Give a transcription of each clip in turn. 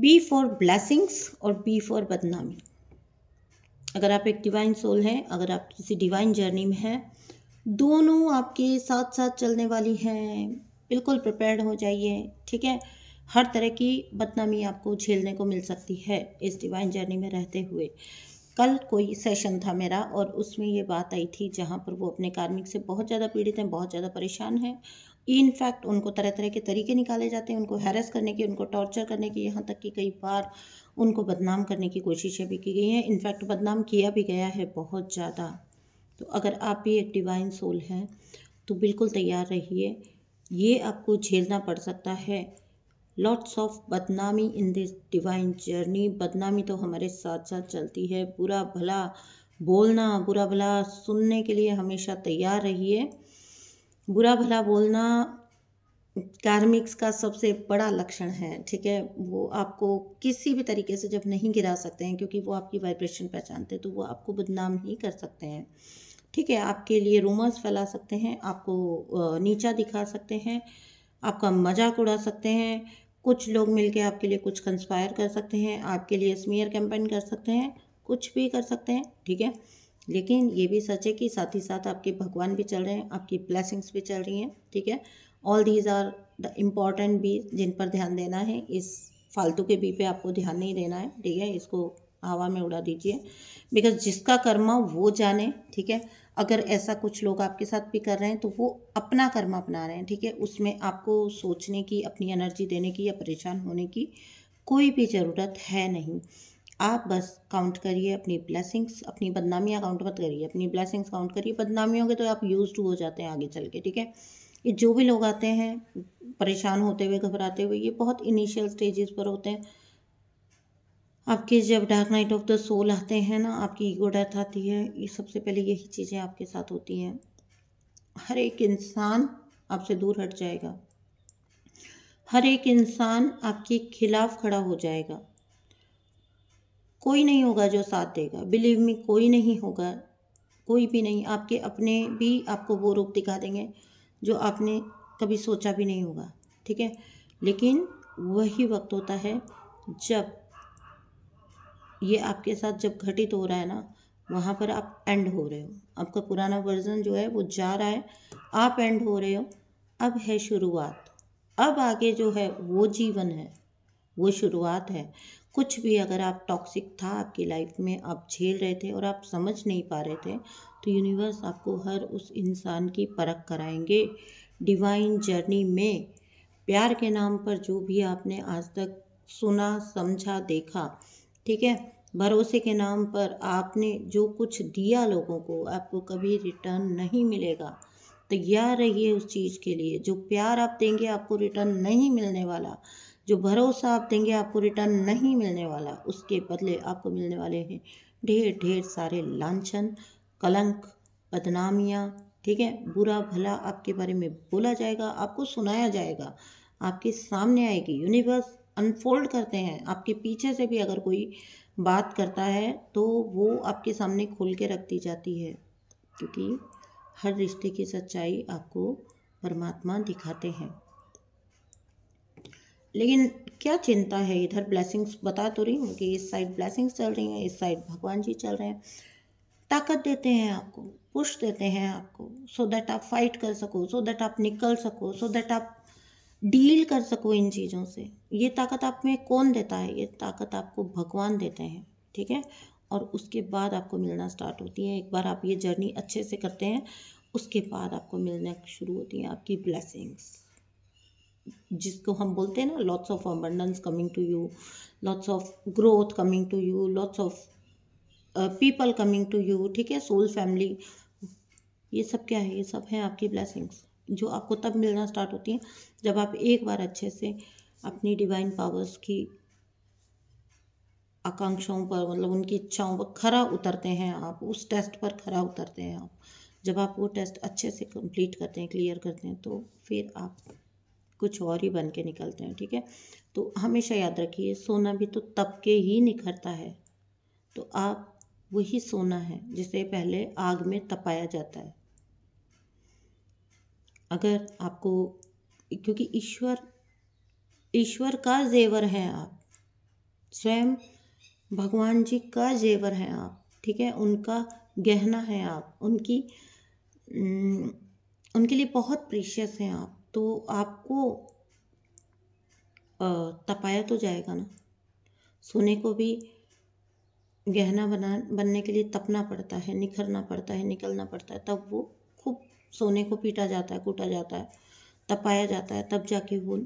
B for blessings और B for बदनामी अगर आप एक डिवाइन सोल हैं अगर आप किसी डिवाइन जर्नी में हैं दोनों आपके साथ साथ चलने वाली हैं बिल्कुल प्रिपेयर्ड हो जाइए ठीक है हर तरह की बदनामी आपको झेलने को मिल सकती है इस डिवाइन जर्नी में रहते हुए कल कोई सेशन था मेरा और उसमें ये बात आई थी जहाँ पर वो अपने कार्मिक से बहुत ज़्यादा पीड़ित हैं बहुत ज़्यादा परेशान हैं इनफैक्ट उनको तरह तरह के तरीके निकाले जाते हैं उनको हैरस करने की उनको टॉर्चर करने की यहाँ तक कि कई बार उनको बदनाम करने की कोशिशें भी की गई हैं इनफैक्ट बदनाम किया भी गया है बहुत ज़्यादा तो अगर आप भी एक डिवाइन सोल हैं तो बिल्कुल तैयार रहिए ये आपको झेलना पड़ सकता है लॉट्स ऑफ बदनामी इन दिस डिवाइन जर्नी बदनामी तो हमारे साथ साथ चलती है बुरा भला बोलना बुरा भला सुनने के लिए हमेशा तैयार रहिए बुरा भला बोलना कार्मिक्स का सबसे बड़ा लक्षण है ठीक है वो आपको किसी भी तरीके से जब नहीं गिरा सकते हैं क्योंकि वो आपकी वाइब्रेशन पहचानते हैं तो वो आपको बदनाम ही कर सकते हैं ठीक है आपके लिए रूमर्स फैला सकते हैं आपको नीचा दिखा सकते हैं आपका मजाक उड़ा सकते हैं कुछ लोग मिलके आपके लिए कुछ कंस्पायर कर सकते हैं आपके लिए स्मीयर कैंपेन कर सकते हैं कुछ भी कर सकते हैं ठीक है लेकिन ये भी सच है कि साथ ही साथ आपके भगवान भी चल रहे हैं आपकी ब्लेसिंग्स भी चल रही हैं ठीक है all these are the important भी जिन पर ध्यान देना है इस फालतू के बी पे आपको ध्यान नहीं देना है ठीक है इसको हवा में उड़ा दीजिए बिकॉज जिसका कर्मा वो जाने ठीक है अगर ऐसा कुछ लोग आपके साथ भी कर रहे हैं तो वो अपना कर्मा अपना रहे हैं ठीक है उसमें आपको सोचने की अपनी एनर्जी देने की या परेशान होने की कोई भी ज़रूरत है नहीं आप बस काउंट करिए अपनी ब्लेसिंग्स अपनी बदनामियाँ काउंट मत करिए अपनी ब्लेसिंग्स काउंट करिए बदनामियों के तो आप यूज हो जाते हैं आगे चल के ठीक है ये जो भी लोग आते हैं परेशान होते हुए घबराते हुए ये बहुत इनिशियल स्टेजेस पर होते हैं आपके जब dark night of the soul आते हैं ना आपकी ईगो डेथ आती है ये सबसे पहले यही चीज़ें आपके साथ होती हैं हर एक इंसान आपसे दूर हट जाएगा हर एक इंसान आपके खिलाफ खड़ा हो जाएगा कोई नहीं होगा जो साथ देगा बिलीव मी कोई नहीं होगा कोई भी नहीं आपके अपने भी आपको वो रूप दिखा देंगे जो आपने कभी सोचा भी नहीं होगा ठीक है लेकिन वही वक्त होता है जब ये आपके साथ जब घटित हो रहा है ना वहाँ पर आप एंड हो रहे हो आपका पुराना वर्जन जो है वो जा रहा है आप एंड हो रहे हो अब है शुरुआत अब आगे जो है वो जीवन है वो शुरुआत है कुछ भी अगर आप टॉक्सिक था आपकी लाइफ में आप झेल रहे थे और आप समझ नहीं पा रहे थे तो यूनिवर्स आपको हर उस इंसान की परख कराएंगे डिवाइन जर्नी में प्यार के नाम पर जो भी आपने आज तक सुना समझा देखा ठीक है भरोसे के नाम पर आपने जो कुछ दिया लोगों को आपको कभी रिटर्न नहीं मिलेगा तैयार रहिए उस चीज़ के लिए जो प्यार आप देंगे आपको रिटर्न नहीं मिलने वाला जो भरोसा आप देंगे आपको रिटर्न नहीं मिलने वाला उसके बदले आपको मिलने वाले हैं ढेर ढेर सारे लाछन कलंक बदनामियाँ ठीक है बुरा भला आपके बारे में बोला जाएगा आपको सुनाया जाएगा आपके सामने आएगी यूनिवर्स अनफोल्ड करते हैं आपके पीछे से भी अगर कोई बात करता है तो वो आपके सामने खोल के रख दी जाती है क्योंकि हर रिश्ते की सच्चाई आपको परमात्मा दिखाते हैं लेकिन क्या चिंता है इधर ब्लैसिंग्स बता तो रही हूँ कि इस साइड ब्लैसिंग्स चल रही हैं इस साइड भगवान जी चल रहे हैं ताकत देते हैं आपको पुश देते हैं आपको सो दैट आप फाइट कर सको सो दैट आप निकल सको सो दैट आप डील कर सको इन चीज़ों से ये ताकत आप में कौन देता है ये ताकत आपको भगवान देते हैं ठीक है और उसके बाद आपको मिलना स्टार्ट होती है एक बार आप ये जर्नी अच्छे से करते हैं उसके बाद आपको मिलना शुरू होती है आपकी ब्लैसिंग्स जिसको हम बोलते हैं ना lots of abundance coming to you lots of growth coming to you lots of people coming to you ठीक है सोल फैमिली ये सब क्या है ये सब है आपकी ब्लेसिंग्स जो आपको तब मिलना स्टार्ट होती हैं जब आप एक बार अच्छे से अपनी डिवाइन पावर्स की आकांक्षाओं पर मतलब उनकी इच्छाओं पर खरा उतरते हैं आप उस टेस्ट पर खरा उतरते हैं आप जब आप वो टेस्ट अच्छे से कंप्लीट करते हैं क्लियर करते हैं तो फिर आप कुछ और ही बन के निकलते हैं ठीक है तो हमेशा याद रखिए सोना भी तो तप के ही निखरता है तो आप वही सोना है जिसे पहले आग में तपाया जाता है अगर आपको क्योंकि ईश्वर ईश्वर का जेवर हैं आप स्वयं भगवान जी का जेवर हैं आप ठीक है उनका गहना है आप उनकी उनके लिए बहुत प्रीशियस हैं आप तो आपको तपाया तो जाएगा ना सोने को भी गहना बना बनने के लिए तपना पड़ता है निखरना पड़ता है निकलना पड़ता है तब वो खूब सोने को पीटा जाता है कूटा जाता है तपाया जाता है तब जाके वो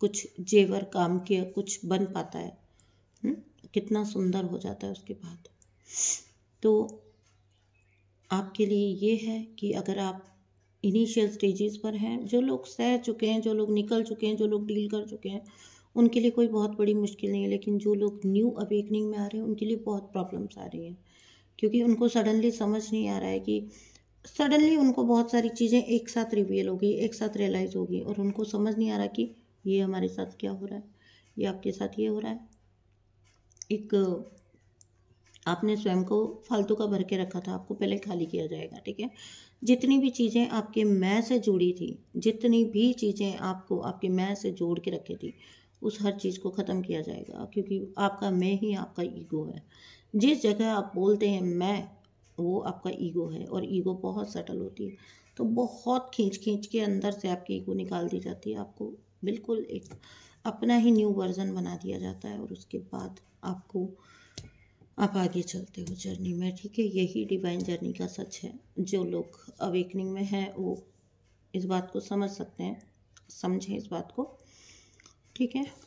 कुछ जेवर काम किया कुछ बन पाता है हुँ? हम्म, कितना सुंदर हो जाता है उसके बाद तो आपके लिए ये है कि अगर आप इनिशियल स्टेजेस पर हैं जो लोग सह चुके हैं जो लोग निकल चुके हैं जो लोग डील कर चुके हैं उनके लिए कोई बहुत बड़ी मुश्किल नहीं है लेकिन जो लोग न्यू अवेकनिंग में आ रहे हैं उनके लिए बहुत प्रॉब्लम्स आ रही हैं क्योंकि उनको सडनली समझ नहीं आ रहा है कि सडनली उनको बहुत सारी चीज़ें एक साथ रिवील होगी एक साथ रियलाइज़ होगी और उनको समझ नहीं आ रहा कि ये हमारे साथ क्या हो रहा है ये आपके साथ ये हो रहा है एक आपने स्वयं को फालतू का भर के रखा था आपको पहले खाली किया जाएगा ठीक है जितनी भी चीज़ें आपके मैं से जुड़ी थी जितनी भी चीज़ें आपको आपके मैं से जोड़ के रखी थी उस हर चीज़ को ख़त्म किया जाएगा क्योंकि आपका मैं ही आपका ईगो है जिस जगह आप बोलते हैं मैं वो आपका ईगो है और ईगो बहुत सटल होती है तो बहुत खींच खींच के अंदर से आपकी ईगो निकाल दी जाती है आपको बिल्कुल एक अपना ही न्यू वर्जन बना दिया जाता है और उसके बाद आपको आप आगे चलते हो जर्नी में ठीक है यही डिवाइन जर्नी का सच है जो लोग अवेकनिंग में हैं वो इस बात को समझ सकते हैं समझें इस बात को ठीक है